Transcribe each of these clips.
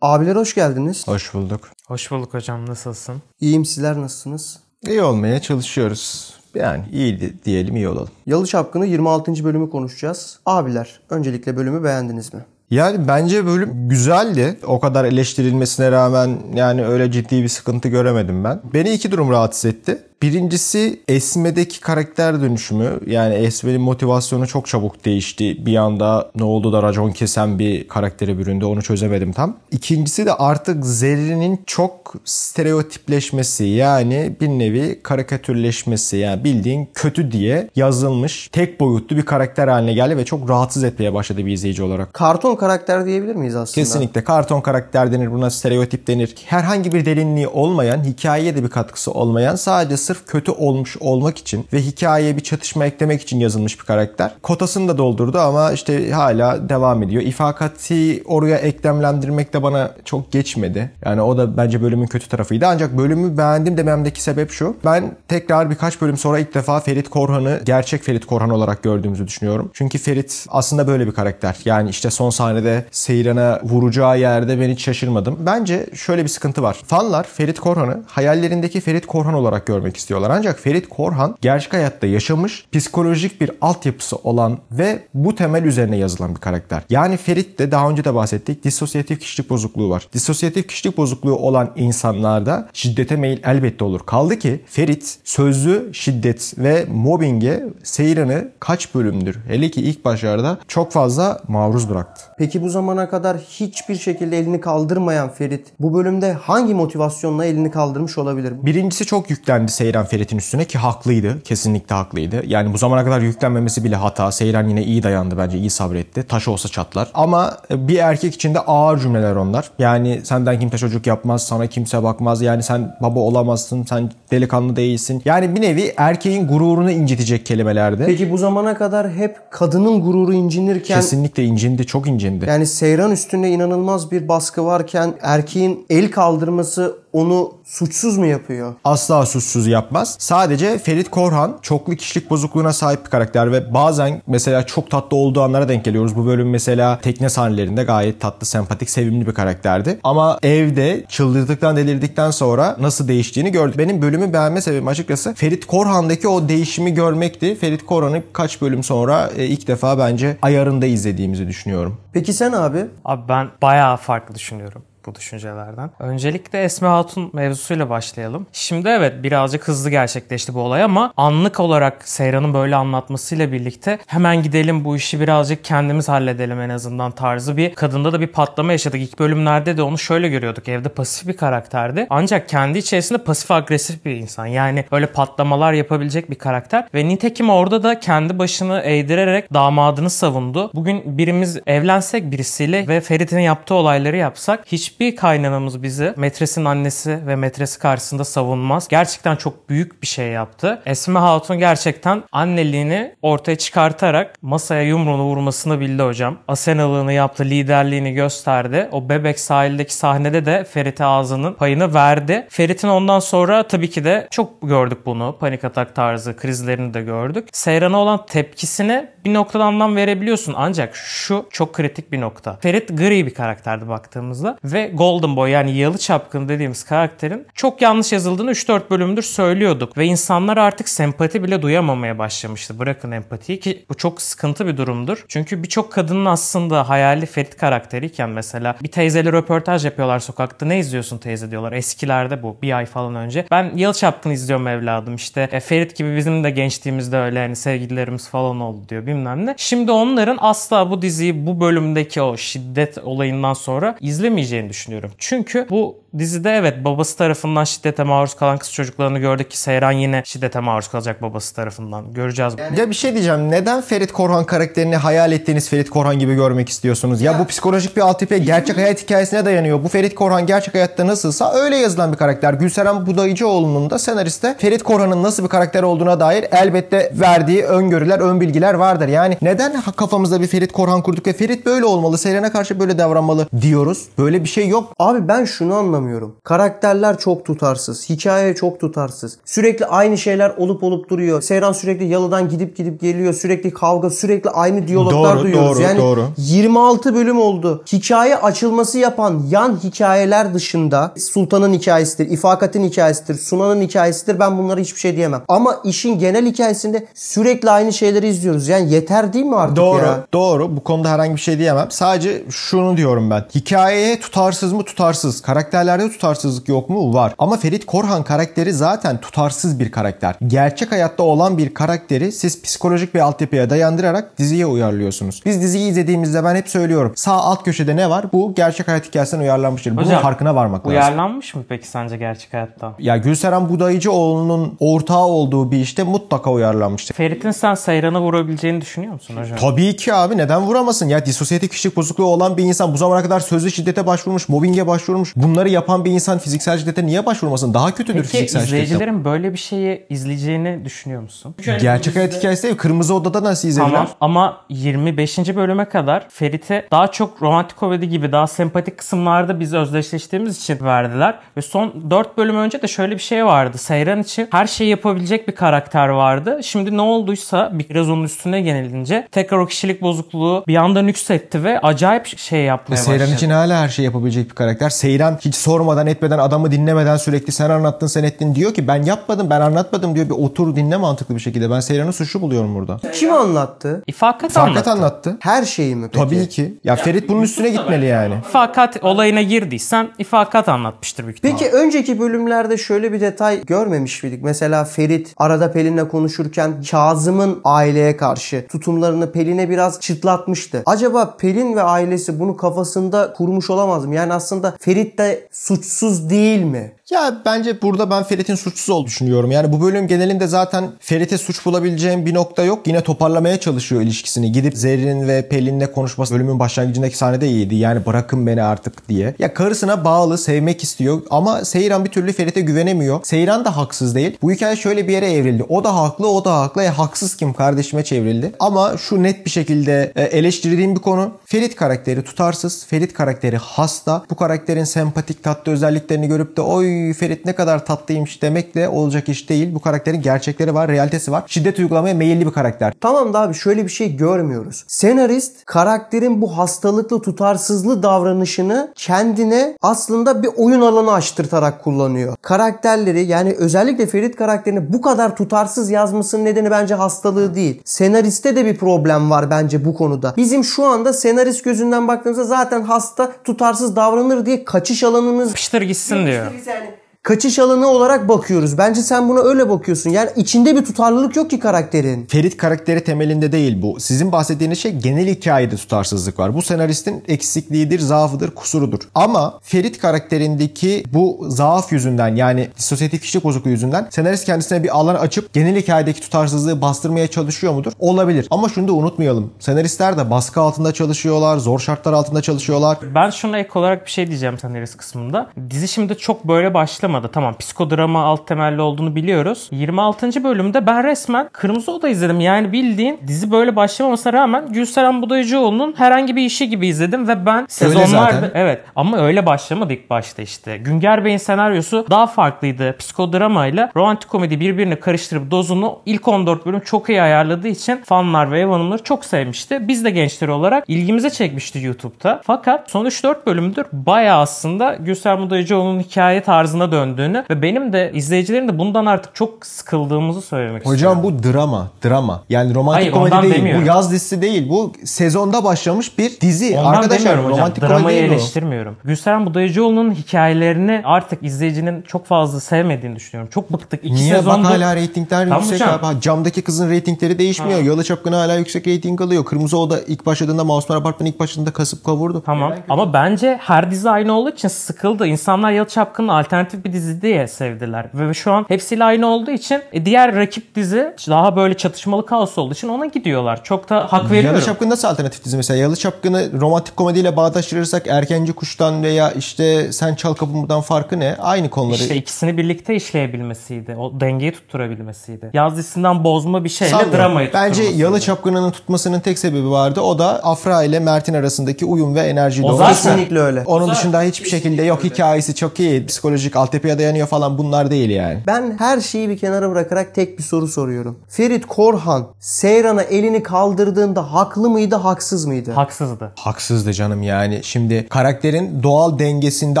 Abiler hoş geldiniz. Hoş bulduk. Hoş bulduk hocam. Nasılsın? İyiyim. Sizler nasılsınız? İyi olmaya çalışıyoruz. Yani iyi diyelim iyi olalım. Yalı Çapkını 26. bölümü konuşacağız. Abiler öncelikle bölümü beğendiniz mi? Yani bence bölüm güzeldi. O kadar eleştirilmesine rağmen yani öyle ciddi bir sıkıntı göremedim ben. Beni iki durum rahatsız etti. Birincisi Esme'deki karakter dönüşümü. Yani Esme'nin motivasyonu çok çabuk değişti. Bir anda ne oldu da racon kesen bir karaktere büründü. Onu çözemedim tam. İkincisi de artık Zerrin'in çok stereotipleşmesi. Yani bir nevi karikatürleşmesi. Yani bildiğin kötü diye yazılmış tek boyutlu bir karakter haline geldi ve çok rahatsız etmeye başladı bir izleyici olarak. Karton karakter diyebilir miyiz aslında? Kesinlikle. Karton karakter denir. Buna stereotip denir. Herhangi bir derinliği olmayan, hikayeye de bir katkısı olmayan sadece sırf kötü olmuş olmak için ve hikayeye bir çatışma eklemek için yazılmış bir karakter. Kotasını da doldurdu ama işte hala devam ediyor. İfakati oraya eklemlendirmek de bana çok geçmedi. Yani o da bence bölümün kötü tarafıydı. Ancak bölümü beğendim dememdeki sebep şu. Ben tekrar birkaç bölüm sonra ilk defa Ferit Korhan'ı gerçek Ferit Korhan olarak gördüğümüzü düşünüyorum. Çünkü Ferit aslında böyle bir karakter. Yani işte son sahnede Seyran'a vuracağı yerde ben hiç şaşırmadım. Bence şöyle bir sıkıntı var. Fanlar Ferit Korhan'ı hayallerindeki Ferit Korhan olarak görmek istiyorlar. Ancak Ferit Korhan gerçek hayatta yaşamış, psikolojik bir altyapısı olan ve bu temel üzerine yazılan bir karakter. Yani Ferit de daha önce de bahsettik disosyatif kişilik bozukluğu var. Disosyatif kişilik bozukluğu olan insanlarda şiddete meyil elbette olur. Kaldı ki Ferit sözlü şiddet ve mobbinge seyrini kaç bölümdür? Hele ki ilk başlarda çok fazla maruz bıraktı. Peki bu zamana kadar hiçbir şekilde elini kaldırmayan Ferit bu bölümde hangi motivasyonla elini kaldırmış olabilir? Birincisi çok yüklendi seyir. Seyran Ferit'in üstüne ki haklıydı. Kesinlikle haklıydı. Yani bu zamana kadar yüklenmemesi bile hata. Seyran yine iyi dayandı bence. iyi sabretti. Taş olsa çatlar. Ama e, bir erkek için de ağır cümleler onlar. Yani senden kimse çocuk yapmaz. Sana kimse bakmaz. Yani sen baba olamazsın. Sen delikanlı değilsin. Yani bir nevi erkeğin gururunu incitecek kelimelerdi. Peki bu zamana kadar hep kadının gururu incinirken... Kesinlikle incindi. Çok incindi. Yani Seyran üstünde inanılmaz bir baskı varken erkeğin el kaldırması, onu suçsuz mu yapıyor? Asla suçsuz yapmaz. Sadece Ferit Korhan çoklu kişilik bozukluğuna sahip bir karakter ve bazen mesela çok tatlı olduğu anlara denk geliyoruz. Bu bölüm mesela tekne sahnelerinde gayet tatlı, sempatik, sevimli bir karakterdi. Ama evde çıldırdıktan, delirdikten sonra nasıl değiştiğini gördük. Benim bölümü beğenme sebebim açıkçası Ferit Korhan'daki o değişimi görmekti. Ferit Korhan'ı kaç bölüm sonra e, ilk defa bence ayarında izlediğimizi düşünüyorum. Peki sen abi? Abi ben bayağı farklı düşünüyorum bu düşüncelerden. Öncelikle Esme Hatun mevzusuyla başlayalım. Şimdi evet birazcık hızlı gerçekleşti bu olay ama anlık olarak Seyran'ın böyle anlatmasıyla birlikte hemen gidelim bu işi birazcık kendimiz halledelim en azından tarzı bir kadında da bir patlama yaşadık. İlk bölümlerde de onu şöyle görüyorduk. Evde pasif bir karakterdi. Ancak kendi içerisinde pasif agresif bir insan. Yani böyle patlamalar yapabilecek bir karakter ve nitekim orada da kendi başını eğdirerek damadını savundu. Bugün birimiz evlensek birisiyle ve Ferit'in yaptığı olayları yapsak hiç hiçbir kaynanamız bizi metresin annesi ve metresi karşısında savunmaz. Gerçekten çok büyük bir şey yaptı. Esme Hatun gerçekten anneliğini ortaya çıkartarak masaya yumruğunu vurmasını bildi hocam. Asenalığını yaptı, liderliğini gösterdi. O bebek sahildeki sahnede de Ferit'e ağzının payını verdi. Ferit'in ondan sonra tabii ki de çok gördük bunu. Panik atak tarzı krizlerini de gördük. Seyran'a olan tepkisini bir noktada anlam verebiliyorsun. Ancak şu çok kritik bir nokta. Ferit gri bir karakterdi baktığımızda ve ve Golden Boy yani Yalı Çapkın dediğimiz karakterin çok yanlış yazıldığını 3-4 bölümdür söylüyorduk ve insanlar artık sempati bile duyamamaya başlamıştı. Bırakın empatiyi ki bu çok sıkıntı bir durumdur. Çünkü birçok kadının aslında hayali Ferit karakteriyken mesela bir teyzeli röportaj yapıyorlar sokakta. Ne izliyorsun teyze diyorlar. Eskilerde bu bir ay falan önce. Ben Yalı Çapkın izliyorum evladım işte. E, Ferit gibi bizim de gençliğimizde öyle hani sevgililerimiz falan oldu diyor bilmem ne. Şimdi onların asla bu diziyi bu bölümdeki o şiddet olayından sonra izlemeyeceğini düşünüyorum. Çünkü bu dizide evet babası tarafından şiddete maruz kalan kız çocuklarını gördük ki Seyran yine şiddete maruz kalacak babası tarafından. Göreceğiz. Yani... Ya bir şey diyeceğim. Neden Ferit Korhan karakterini hayal ettiğiniz Ferit Korhan gibi görmek istiyorsunuz? Ya, ya bu psikolojik bir altyapıya gerçek hayat hikayesine dayanıyor. Bu Ferit Korhan gerçek hayatta nasılsa öyle yazılan bir karakter. Gülseren Budayıcıoğlu'nun da senariste Ferit Korhan'ın nasıl bir karakter olduğuna dair elbette verdiği öngörüler, ön bilgiler vardır. Yani neden kafamızda bir Ferit Korhan kurduk ve Ferit böyle olmalı, Seyran'a karşı böyle davranmalı diyoruz. Böyle bir şey şey yok. Abi ben şunu anlamıyorum. Karakterler çok tutarsız. Hikaye çok tutarsız. Sürekli aynı şeyler olup olup duruyor. Seyran sürekli yalıdan gidip gidip geliyor. Sürekli kavga, sürekli aynı diyaloglar doğru, duyuyoruz. Doğru, yani doğru. 26 bölüm oldu. Hikaye açılması yapan yan hikayeler dışında Sultan'ın hikayesidir, İfakat'ın hikayesidir, Sunan'ın hikayesidir. Ben bunlara hiçbir şey diyemem. Ama işin genel hikayesinde sürekli aynı şeyleri izliyoruz. Yani yeter değil mi artık doğru, ya? Doğru. Doğru. Bu konuda herhangi bir şey diyemem. Sadece şunu diyorum ben. Hikayeye tutar tutarsız mı? Tutarsız. Karakterlerde tutarsızlık yok mu? Var. Ama Ferit Korhan karakteri zaten tutarsız bir karakter. Gerçek hayatta olan bir karakteri siz psikolojik bir altyapıya dayandırarak diziye uyarlıyorsunuz. Biz diziyi izlediğimizde ben hep söylüyorum. Sağ alt köşede ne var? Bu gerçek hayat hikayesinden uyarlanmıştır. Bunun Hocam, farkına varmak lazım. Uyarlanmış mı peki sence gerçek hayatta? Ya Gülseren Budayıcıoğlu'nun ortağı olduğu bir işte mutlaka uyarlanmıştır. Ferit'in sen Sayrana vurabileceğini düşünüyor musun hocam? Tabii ki abi neden vuramasın? Ya disosyetik kişilik bozukluğu olan bir insan bu zamana kadar sözlü şiddete başvurmuş başvurmuş, mobbinge başvurmuş. Bunları yapan bir insan fiziksel şiddete niye başvurmasın? Daha kötüdür Peki, fiziksel şiddet. Peki izleyicilerin böyle bir şeyi izleyeceğini düşünüyor musun? Çünkü Gerçek şey hayat hikayesi değil. Kırmızı Oda'da nasıl izlediler? Tamam ama 25. bölüme kadar Ferit'e daha çok romantik komedi gibi daha sempatik kısımlarda biz özdeşleştiğimiz için verdiler. Ve son 4 bölüm önce de şöyle bir şey vardı. Seyran için her şeyi yapabilecek bir karakter vardı. Şimdi ne olduysa biraz onun üstüne genelince tekrar o kişilik bozukluğu bir anda yükseltti ve acayip şey yapmaya başladı. Seyran için hala her şeyi yapabilecek olabilecek bir karakter. Seyran hiç sormadan etmeden adamı dinlemeden sürekli sen anlattın sen ettin diyor ki ben yapmadım ben anlatmadım diyor. Bir otur dinle mantıklı bir şekilde. Ben Seyran'ın suçu buluyorum burada. Kim anlattı? E, fakat, fakat anlattı. anlattı. Her şeyi mi peki? Tabii ki. Ya, ya Ferit bunun üstüne gitmeli yani. Fakat olayına girdiysen ifakat anlatmıştır büyük ihtimalle. Peki önceki bölümlerde şöyle bir detay görmemiş miydik? Mesela Ferit arada Pelin'le konuşurken Kazım'ın aileye karşı tutumlarını Pelin'e biraz çıtlatmıştı. Acaba Pelin ve ailesi bunu kafasında kurmuş olamaz mı? yani yani aslında Ferit de suçsuz değil mi? Ya bence burada ben Ferit'in suçsuz olduğunu düşünüyorum. Yani bu bölüm genelinde zaten Ferit'e suç bulabileceğim bir nokta yok. Yine toparlamaya çalışıyor ilişkisini. Gidip Zerrin ve Pelin'le konuşması bölümün başlangıcındaki sahnede iyiydi. Yani bırakın beni artık diye. Ya karısına bağlı, sevmek istiyor ama Seyran bir türlü Ferit'e güvenemiyor. Seyran da haksız değil. Bu hikaye şöyle bir yere evrildi. O da haklı, o da haklı. E, haksız kim kardeşime çevrildi. Ama şu net bir şekilde e, eleştirdiğim bir konu. Ferit karakteri tutarsız, Ferit karakteri hasta asla bu karakterin sempatik tatlı özelliklerini görüp de oy Ferit ne kadar tatlıymış demekle olacak iş değil. Bu karakterin gerçekleri var, realitesi var. Şiddet uygulamaya meyilli bir karakter. Tamam da abi şöyle bir şey görmüyoruz. Senarist karakterin bu hastalıklı tutarsızlı davranışını kendine aslında bir oyun alanı açtırtarak kullanıyor. Karakterleri yani özellikle Ferit karakterini bu kadar tutarsız yazmasının nedeni bence hastalığı değil. Senariste de bir problem var bence bu konuda. Bizim şu anda senarist gözünden baktığımızda zaten hasta tutarsız davranır diye kaçış alanınız... Piştir gitsin diyor. yani kaçış alanı olarak bakıyoruz. Bence sen buna öyle bakıyorsun. Yani içinde bir tutarlılık yok ki karakterin. Ferit karakteri temelinde değil bu. Sizin bahsettiğiniz şey genel hikayede tutarsızlık var. Bu senaristin eksikliğidir, zaafıdır, kusurudur. Ama Ferit karakterindeki bu zaaf yüzünden yani disosyatif kişilik bozukluğu yüzünden senarist kendisine bir alan açıp genel hikayedeki tutarsızlığı bastırmaya çalışıyor mudur? Olabilir. Ama şunu da unutmayalım. Senaristler de baskı altında çalışıyorlar, zor şartlar altında çalışıyorlar. Ben şuna ek olarak bir şey diyeceğim senarist kısmında. Dizi şimdi çok böyle başlamadı aşamada tamam psikodrama alt temelli olduğunu biliyoruz. 26. bölümde ben resmen Kırmızı Oda izledim. Yani bildiğin dizi böyle başlamamasına rağmen Gülseren Budayıcıoğlu'nun herhangi bir işi gibi izledim ve ben sezonlarda... Evet ama öyle başlamadı ilk başta işte. Günger Bey'in senaryosu daha farklıydı. Psikodrama ile romantik komedi birbirine karıştırıp dozunu ilk 14 bölüm çok iyi ayarladığı için fanlar ve ev hanımları çok sevmişti. Biz de gençler olarak ilgimize çekmişti YouTube'da. Fakat son 3-4 bölümdür baya aslında Gülseren Budayıcıoğlu'nun hikaye tarzına dön döndüğünü ve benim de izleyicilerin de bundan artık çok sıkıldığımızı söylemek Hocam istiyorum. Hocam bu drama, drama. Yani romantik Hayır, komedi değil. Demiyorum. Bu yaz dizisi değil. Bu sezonda başlamış bir dizi. Ondan Arkadaşlar romantik hocam. komedi Dramayı eleştirmiyorum. Bu. Gülseren Budayıcıoğlu'nun hikayelerini artık izleyicinin çok fazla sevmediğini düşünüyorum. Çok bıktık. İki Niye? sezonda... Bak hala reytingler tamam yüksek. Abi. Camdaki kızın reytingleri değişmiyor. Ha. Yalı Çapkın hala yüksek reyting alıyor. Kırmızı Oda ilk başladığında Masumlar Apartmanı ilk başladığında kasıp kavurdu. Tamam. Ama bence her dizi aynı olduğu için sıkıldı. İnsanlar Yalı Çapkın'ın alternatif bir bir dizi diye sevdiler. Ve şu an hepsiyle aynı olduğu için e, diğer rakip dizi daha böyle çatışmalı kaos olduğu için ona gidiyorlar. Çok da hak veriyorum. Yalı Çapkın nasıl alternatif dizi mesela? Yalı Çapkın'ı romantik komediyle bağdaştırırsak Erkenci Kuş'tan veya işte Sen Çal Kapımdan farkı ne? Aynı konuları. İşte ikisini birlikte işleyebilmesiydi. O dengeyi tutturabilmesiydi. Yaz dizisinden bozma bir şeyle Sanmıyorum. dramayı Bence Yalı Çapkın'ın tutmasının tek sebebi vardı. O da Afra ile Mert'in arasındaki uyum ve enerji. O zaten. Kesinlikle öyle. Onun o dışında hiçbir şekilde yok hikayesi çok iyi. Psikolojik alt HDP'ye dayanıyor falan bunlar değil yani. Ben her şeyi bir kenara bırakarak tek bir soru soruyorum. Ferit Korhan Seyran'a elini kaldırdığında haklı mıydı haksız mıydı? Haksızdı. Haksızdı canım yani. Şimdi karakterin doğal dengesinde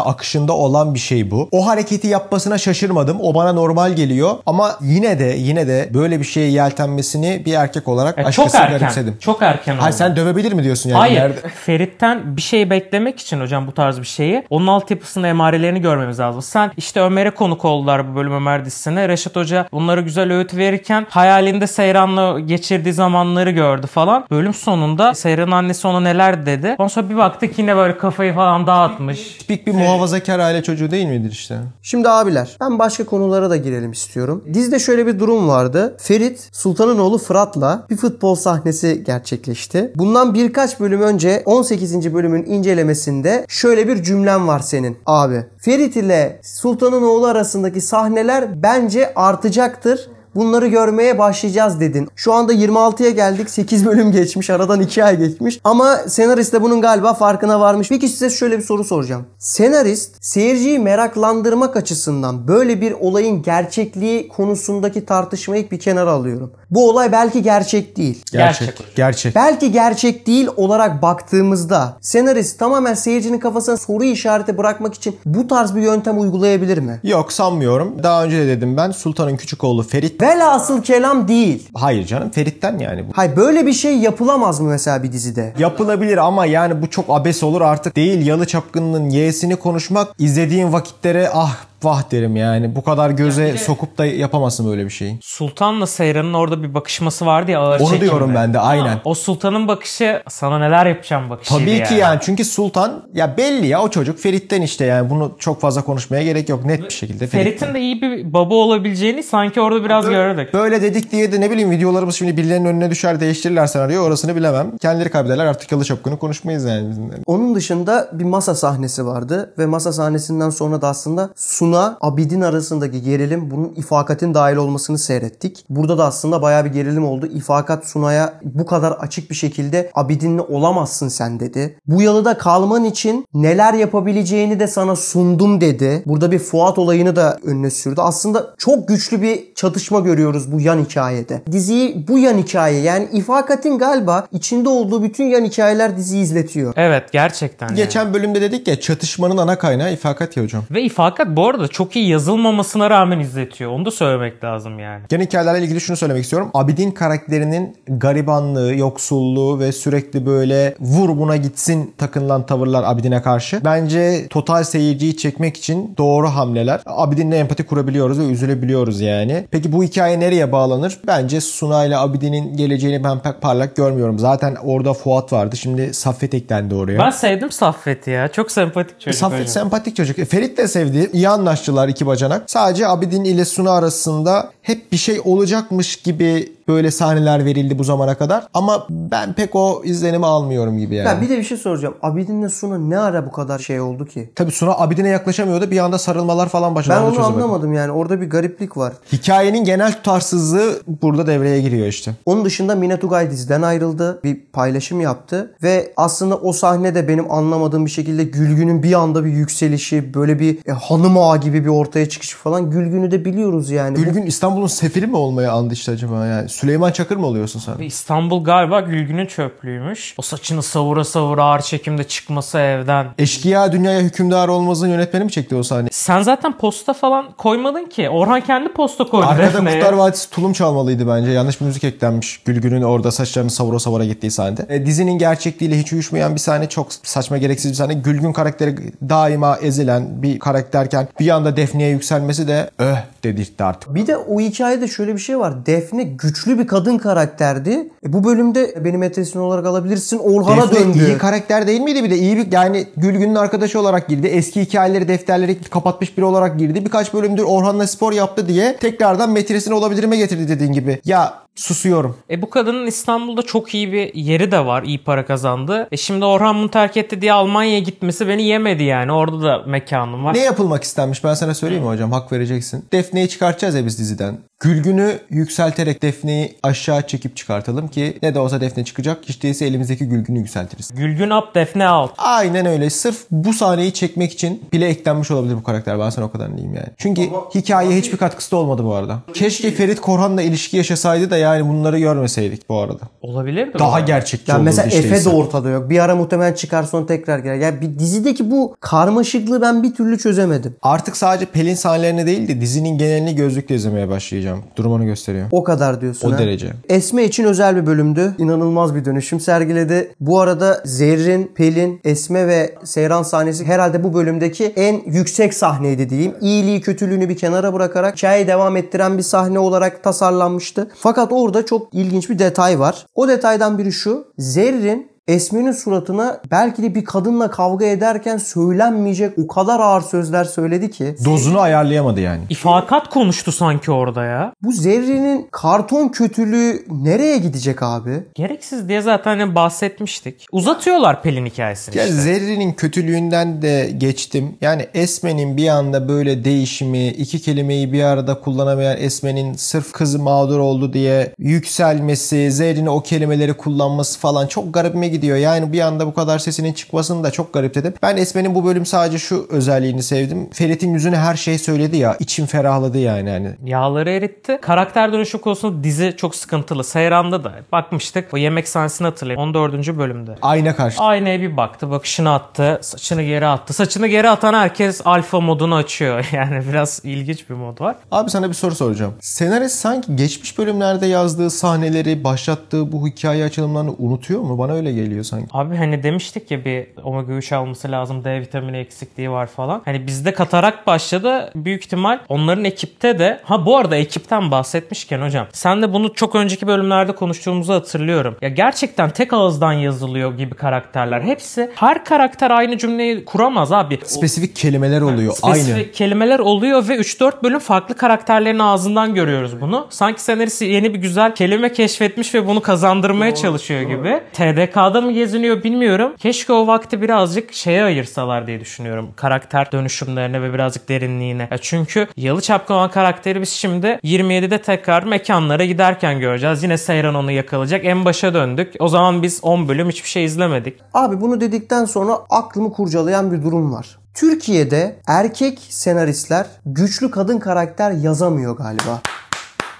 akışında olan bir şey bu. O hareketi yapmasına şaşırmadım. O bana normal geliyor. Ama yine de yine de böyle bir şeye yeltenmesini bir erkek olarak e, çok erken, garipsedim. Çok erken oldu. Hayır sen dövebilir mi diyorsun yani? Hayır. Nerede? Ferit'ten bir şey beklemek için hocam bu tarz bir şeyi. Onun altyapısının emarelerini görmemiz lazım. Sen işte işte Ömer'e konuk oldular bu bölüm Ömer dizisine. Reşat Hoca bunlara güzel öğüt verirken hayalinde Seyran'la geçirdiği zamanları gördü falan. Bölüm sonunda Seyran annesi ona neler dedi. Ondan sonra bir baktık yine böyle kafayı falan dağıtmış. Tipik bir muhafazakar aile çocuğu değil midir işte? Şimdi abiler ben başka konulara da girelim istiyorum. Dizde şöyle bir durum vardı. Ferit Sultan'ın oğlu Fırat'la bir futbol sahnesi gerçekleşti. Bundan birkaç bölüm önce 18. bölümün incelemesinde şöyle bir cümlem var senin abi. Ferit ile Sultan'ın oğlu arasındaki sahneler bence artacaktır. Bunları görmeye başlayacağız dedin. Şu anda 26'ya geldik. 8 bölüm geçmiş. Aradan 2 ay geçmiş. Ama senarist de bunun galiba farkına varmış. Peki size şöyle bir soru soracağım. Senarist seyirciyi meraklandırmak açısından böyle bir olayın gerçekliği konusundaki tartışmayı bir kenara alıyorum. Bu olay belki gerçek değil. Gerçek. Gerçek. gerçek. Belki gerçek değil olarak baktığımızda senarist tamamen seyircinin kafasına soru işareti bırakmak için bu tarz bir yöntem uygulayabilir mi? Yok sanmıyorum. Daha önce de dedim ben Sultan'ın küçük oğlu Ferit asıl kelam değil. Hayır canım Ferit'ten yani bu. Hayır böyle bir şey yapılamaz mı mesela bir dizide? Yapılabilir ama yani bu çok abes olur artık. Değil Yalı Çapkın'ın Y'sini konuşmak izlediğin vakitlere ah vah derim yani. Bu kadar göze yani sokup da yapamasın böyle bir şeyi. Sultan'la Seyran'ın orada bir bakışması vardı ya ağır Onu çekimde. diyorum ben de aynen. Ha, o Sultan'ın bakışı sana neler yapacağım bakışı. Tabii ki yani. çünkü Sultan ya belli ya o çocuk Ferit'ten işte yani bunu çok fazla konuşmaya gerek yok net bir şekilde. Ferit'in de iyi bir baba olabileceğini sanki orada biraz böyle, gördük. Böyle dedik diye de ne bileyim videolarımız şimdi birilerinin önüne düşer değiştirirler senaryo orasını bilemem. Kendileri kaybederler artık Yalı Çapkın'ı konuşmayız yani bizimle. Onun dışında bir masa sahnesi vardı ve masa sahnesinden sonra da aslında sun Bununla Abidin arasındaki gerilim bunun ifakatin dahil olmasını seyrettik. Burada da aslında baya bir gerilim oldu. İfakat Sunay'a bu kadar açık bir şekilde Abidin'le olamazsın sen dedi. Bu yalıda kalman için neler yapabileceğini de sana sundum dedi. Burada bir Fuat olayını da önüne sürdü. Aslında çok güçlü bir çatışma görüyoruz bu yan hikayede. Diziyi bu yan hikaye yani İfakat'in galiba içinde olduğu bütün yan hikayeler diziyi izletiyor. Evet gerçekten. Geçen yani. bölümde dedik ya çatışmanın ana kaynağı İfakat ya hocam. Ve İfakat bu arada da çok iyi yazılmamasına rağmen izletiyor. Onu da söylemek lazım yani. Genel hikayelerle ilgili şunu söylemek istiyorum. Abidin karakterinin garibanlığı, yoksulluğu ve sürekli böyle vur buna gitsin takınılan tavırlar Abidin'e karşı. Bence total seyirciyi çekmek için doğru hamleler. Abidin'le empati kurabiliyoruz ve üzülebiliyoruz yani. Peki bu hikaye nereye bağlanır? Bence Suna ile Abidin'in geleceğini ben pek parlak görmüyorum. Zaten orada Fuat vardı. Şimdi Saffet eklendi oraya. Ben sevdim Saffet'i ya. Çok sempatik çocuk. Saffet hocam. sempatik çocuk. E, Ferit de sevdi. İyi anlar arkadaşçılar iki bacanak. Sadece Abidin ile Suna arasında hep bir şey olacakmış gibi böyle sahneler verildi bu zamana kadar. Ama ben pek o izlenimi almıyorum gibi yani. Ya bir de bir şey soracağım. Abidin'le Suna ne ara bu kadar şey oldu ki? Tabii Suna Abidin'e yaklaşamıyordu. Bir anda sarılmalar falan başladı. Ben onu çözemedim. anlamadım yani. Orada bir gariplik var. Hikayenin genel tutarsızlığı burada devreye giriyor işte. Onun dışında Mine Tugay diziden ayrıldı. Bir paylaşım yaptı ve aslında o sahnede benim anlamadığım bir şekilde Gülgün'ün bir anda bir yükselişi, böyle bir e, hanım ağa gibi bir ortaya çıkışı falan Gülgün'ü de biliyoruz yani. Gülgün İstanbul'un seferi mi olmaya andı işte acaba yani? Süleyman Çakır mı oluyorsun sen? İstanbul galiba Gülgün'ün çöplüğüymüş. O saçını savura savura ağır çekimde çıkması evden. Eşkıya Dünyaya Hükümdar Olmaz'ın yönetmeni mi çekti o sahne? Sen zaten posta falan koymadın ki. Orhan kendi posta koydu. Arkada Defne'ye. Kurtlar Vadisi tulum çalmalıydı bence. Yanlış bir müzik eklenmiş. Gülgün'ün orada saçlarını savura savura gittiği sahnede. E, dizinin gerçekliğiyle hiç uyuşmayan bir sahne. Çok saçma gereksiz bir sahne. Gülgün karakteri daima ezilen bir karakterken bir anda Defne'ye yükselmesi de öh dedirtti artık. Bir de o hikayede şöyle bir şey var. Defne güç güçlü bir kadın karakterdi. E, bu bölümde beni Metresin olarak alabilirsin. Orhan'a Defne döndü. İyi karakter değil miydi bir de? iyi bir yani Gülgün'ün arkadaşı olarak girdi. Eski hikayeleri defterleri kapatmış biri olarak girdi. Birkaç bölümdür Orhan'la spor yaptı diye tekrardan Metresin olabilirime getirdi dediğin gibi. Ya susuyorum. E bu kadının İstanbul'da çok iyi bir yeri de var. İyi para kazandı. E şimdi Orhan bunu terk etti diye Almanya'ya gitmesi beni yemedi yani. Orada da mekanım var. Ne yapılmak istenmiş ben sana söyleyeyim mi hocam? Hak vereceksin. Defne'yi çıkartacağız ya biz diziden. Gülgünü yükselterek defneyi aşağı çekip çıkartalım ki ne de olsa defne çıkacak. Hiç değilse elimizdeki gülgünü yükseltiriz. Gülgün up defne out. Aynen öyle. Sırf bu sahneyi çekmek için bile eklenmiş olabilir bu karakter. Ben sana o kadar diyeyim yani. Çünkü Ama, hikayeye hiçbir katkısı da olmadı bu arada. Keşke Ferit Korhan'la ilişki yaşasaydı da yani bunları görmeseydik bu arada. Olabilirdi. Daha gerçekçi yani mesela Efe de ortada yok. Bir ara muhtemelen çıkar sonra tekrar girer. Yani bir dizideki bu karmaşıklığı ben bir türlü çözemedim. Artık sadece Pelin sahnelerine değil de dizinin genelini gözlükle izlemeye başlayacağım okuyacağım. Durum onu gösteriyor. O kadar diyorsun. O ha? derece. Esme için özel bir bölümdü. İnanılmaz bir dönüşüm sergiledi. Bu arada Zerrin, Pelin, Esme ve Seyran sahnesi herhalde bu bölümdeki en yüksek sahneydi diyeyim. İyiliği, kötülüğünü bir kenara bırakarak hikayeyi devam ettiren bir sahne olarak tasarlanmıştı. Fakat orada çok ilginç bir detay var. O detaydan biri şu. Zerrin Esmenin suratına belki de bir kadınla kavga ederken söylenmeyecek o kadar ağır sözler söyledi ki. Dozunu ayarlayamadı yani. İfakat konuştu sanki orada ya. Bu Zerrin'in karton kötülüğü nereye gidecek abi? Gereksiz diye zaten hani bahsetmiştik. Uzatıyorlar Pelin hikayesini ya işte. Zerrin'in kötülüğünden de geçtim. Yani Esme'nin bir anda böyle değişimi, iki kelimeyi bir arada kullanamayan Esme'nin sırf kızı mağdur oldu diye yükselmesi, Zerrin'e o kelimeleri kullanması falan çok garibime gidiyor gidiyor. Yani bir anda bu kadar sesinin çıkmasını da çok garip dedim. Ben Esme'nin bu bölüm sadece şu özelliğini sevdim. Ferit'in yüzüne her şey söyledi ya. İçim ferahladı yani. yani. Yağları eritti. Karakter dönüşü konusunda dizi çok sıkıntılı. Seyran'da da bakmıştık. O yemek sahnesini hatırlayın. 14. bölümde. Ayna karşı. Aynaya bir baktı. Bakışını attı. Saçını geri attı. Saçını geri atan herkes alfa modunu açıyor. Yani biraz ilginç bir mod var. Abi sana bir soru soracağım. Senarist sanki geçmiş bölümlerde yazdığı sahneleri, başlattığı bu hikaye açılımlarını unutuyor mu? Bana öyle geliyor geliyor sanki. Abi hani demiştik ya bir omega 3 alması lazım D vitamini eksikliği var falan. Hani bizde katarak başladı büyük ihtimal onların ekipte de ha bu arada ekipten bahsetmişken hocam sen de bunu çok önceki bölümlerde konuştuğumuzu hatırlıyorum. Ya gerçekten tek ağızdan yazılıyor gibi karakterler. Hepsi her karakter aynı cümleyi kuramaz abi. Spesifik kelimeler oluyor. Yani, spesifik aynı. kelimeler oluyor ve 3-4 bölüm farklı karakterlerin ağzından görüyoruz bunu. Sanki senarist yeni bir güzel kelime keşfetmiş ve bunu kazandırmaya doğru, çalışıyor doğru. gibi. TDK Dünyada mı geziniyor bilmiyorum. Keşke o vakti birazcık şeye ayırsalar diye düşünüyorum. Karakter dönüşümlerine ve birazcık derinliğine. Ya çünkü Yalı Çapkın olan karakteri biz şimdi 27'de tekrar mekanlara giderken göreceğiz. Yine Seyran onu yakalayacak. En başa döndük. O zaman biz 10 bölüm hiçbir şey izlemedik. Abi bunu dedikten sonra aklımı kurcalayan bir durum var. Türkiye'de erkek senaristler güçlü kadın karakter yazamıyor galiba.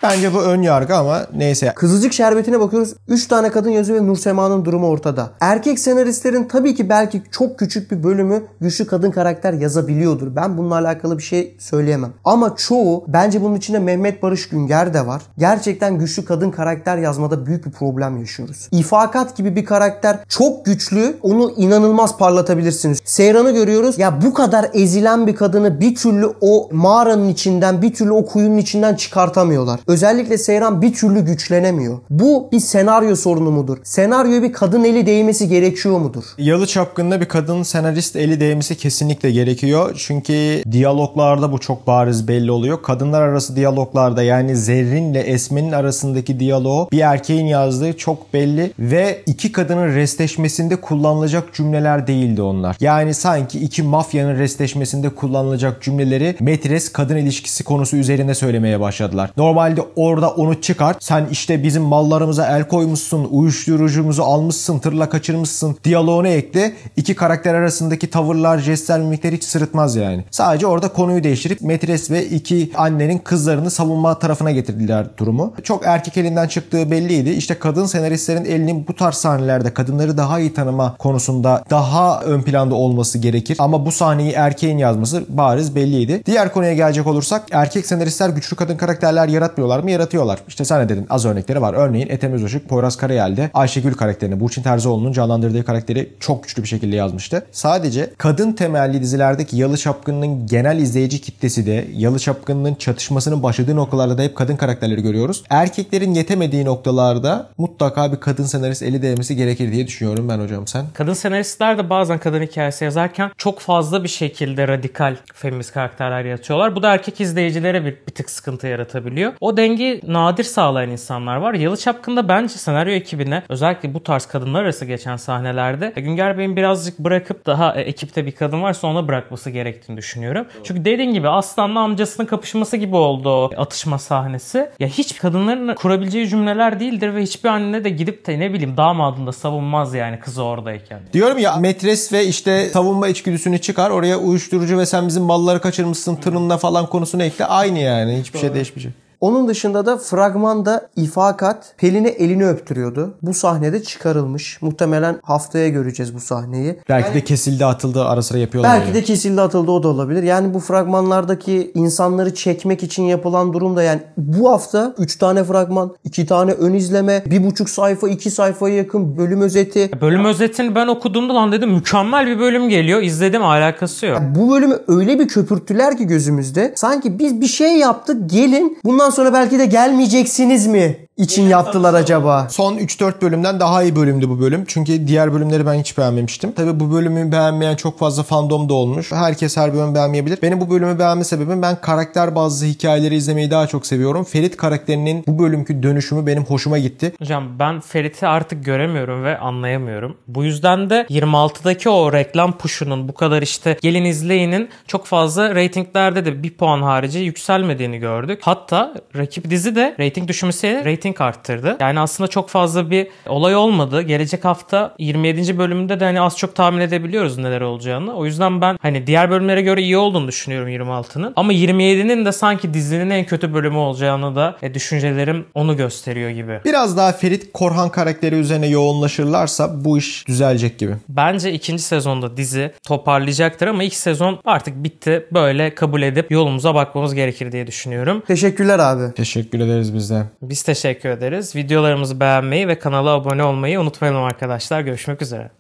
Bence bu ön yargı ama neyse. Kızılcık şerbetine bakıyoruz. 3 tane kadın yazıyor ve Nursema'nın durumu ortada. Erkek senaristlerin tabii ki belki çok küçük bir bölümü güçlü kadın karakter yazabiliyordur. Ben bununla alakalı bir şey söyleyemem. Ama çoğu bence bunun içinde Mehmet Barış Günger de var. Gerçekten güçlü kadın karakter yazmada büyük bir problem yaşıyoruz. İfakat gibi bir karakter çok güçlü. Onu inanılmaz parlatabilirsiniz. Seyran'ı görüyoruz. Ya bu kadar ezilen bir kadını bir türlü o mağaranın içinden bir türlü o kuyunun içinden çıkartamıyorlar. Özellikle Seyran bir türlü güçlenemiyor. Bu bir senaryo sorunu mudur? Senaryoya bir kadın eli değmesi gerekiyor mudur? Yalı Çapkın'da bir kadın senarist eli değmesi kesinlikle gerekiyor. Çünkü diyaloglarda bu çok bariz belli oluyor. Kadınlar arası diyaloglarda yani Zerrin ile Esme'nin arasındaki diyaloğu bir erkeğin yazdığı çok belli ve iki kadının restleşmesinde kullanılacak cümleler değildi onlar. Yani sanki iki mafyanın restleşmesinde kullanılacak cümleleri metres kadın ilişkisi konusu üzerine söylemeye başladılar. Normalde Sanki orada onu çıkart. Sen işte bizim mallarımıza el koymuşsun, uyuşturucumuzu almışsın, tırla kaçırmışsın. Diyaloğunu ekle. İki karakter arasındaki tavırlar, jestler, mimikleri hiç sırıtmaz yani. Sadece orada konuyu değiştirip Metres ve iki annenin kızlarını savunma tarafına getirdiler durumu. Çok erkek elinden çıktığı belliydi. İşte kadın senaristlerin elinin bu tarz sahnelerde kadınları daha iyi tanıma konusunda daha ön planda olması gerekir. Ama bu sahneyi erkeğin yazması bariz belliydi. Diğer konuya gelecek olursak erkek senaristler güçlü kadın karakterler yaratmıyorlar yaratıyorlar mı? Yaratıyorlar. İşte sen dedin az örnekleri var. Örneğin Ethem Özışık, Poyraz Karayel'de Ayşegül karakterini Burçin Terzioğlu'nun canlandırdığı karakteri çok güçlü bir şekilde yazmıştı. Sadece kadın temelli dizilerdeki Yalı Çapkın'ın genel izleyici kitlesi de Yalı Çapkın'ın çatışmasının başladığı noktalarda da hep kadın karakterleri görüyoruz. Erkeklerin yetemediği noktalarda mutlaka bir kadın senarist eli değmesi gerekir diye düşünüyorum ben hocam sen. Kadın senaristler de bazen kadın hikayesi yazarken çok fazla bir şekilde radikal feminist karakterler yaratıyorlar. Bu da erkek izleyicilere bir, bir tık sıkıntı yaratabiliyor. O dengeyi nadir sağlayan insanlar var. Yalı Çapkın'da bence senaryo ekibine özellikle bu tarz kadınlar arası geçen sahnelerde e, Günger Bey'in birazcık bırakıp daha e, ekipte bir kadın varsa ona bırakması gerektiğini düşünüyorum. Evet. Çünkü dediğin gibi Aslan'la amcasının kapışması gibi oldu o atışma sahnesi. Ya hiç kadınların kurabileceği cümleler değildir ve hiçbir anne de gidip de ne bileyim damadını da savunmaz yani kızı oradayken. Diyorum ya metres ve işte savunma içgüdüsünü çıkar oraya uyuşturucu ve sen bizim malları kaçırmışsın tırınla falan konusunu ekle aynı yani hiçbir şey Doğru. şey değişmeyecek. Onun dışında da fragmanda ifakat Pelin'e elini öptürüyordu. Bu sahnede çıkarılmış. Muhtemelen haftaya göreceğiz bu sahneyi. Belki yani, de kesildi atıldı ara sıra yapıyorlar. Belki de kesildi atıldı o da olabilir. Yani bu fragmanlardaki insanları çekmek için yapılan durumda yani bu hafta 3 tane fragman, 2 tane ön izleme, 1,5 sayfa, 2 sayfaya yakın bölüm özeti. Bölüm özetini ben okuduğumda lan dedim mükemmel bir bölüm geliyor. İzledim alakası yok. Yani bu bölümü öyle bir köpürttüler ki gözümüzde. Sanki biz bir şey yaptık gelin bundan sonra belki de gelmeyeceksiniz mi? için Yine yaptılar acaba? Son 3-4 bölümden daha iyi bölümdü bu bölüm. Çünkü diğer bölümleri ben hiç beğenmemiştim. Tabii bu bölümü beğenmeyen çok fazla fandom da olmuş. Herkes her bölümü beğenmeyebilir. Benim bu bölümü beğenme sebebim ben karakter bazlı hikayeleri izlemeyi daha çok seviyorum. Ferit karakterinin bu bölümkü dönüşümü benim hoşuma gitti. Hocam ben Ferit'i artık göremiyorum ve anlayamıyorum. Bu yüzden de 26'daki o reklam puşunun bu kadar işte gelin izleyinin çok fazla reytinglerde de bir puan harici yükselmediğini gördük. Hatta rakip dizi de reyting düşmesiyle reyting rating arttırdı. Yani aslında çok fazla bir olay olmadı. Gelecek hafta 27. Bölümünde de hani az çok tahmin edebiliyoruz neler olacağını. O yüzden ben hani diğer bölümlere göre iyi olduğunu düşünüyorum 26'nın. Ama 27'nin de sanki dizinin en kötü bölümü olacağını da e, düşüncelerim onu gösteriyor gibi. Biraz daha Ferit Korhan karakteri üzerine yoğunlaşırlarsa bu iş düzelecek gibi. Bence ikinci sezonda dizi toparlayacaktır ama ilk sezon artık bitti. Böyle kabul edip yolumuza bakmamız gerekir diye düşünüyorum. Teşekkürler abi. Teşekkür ederiz biz de. Biz teşekkür teşekkür ederiz. Videolarımızı beğenmeyi ve kanala abone olmayı unutmayalım arkadaşlar. Görüşmek üzere.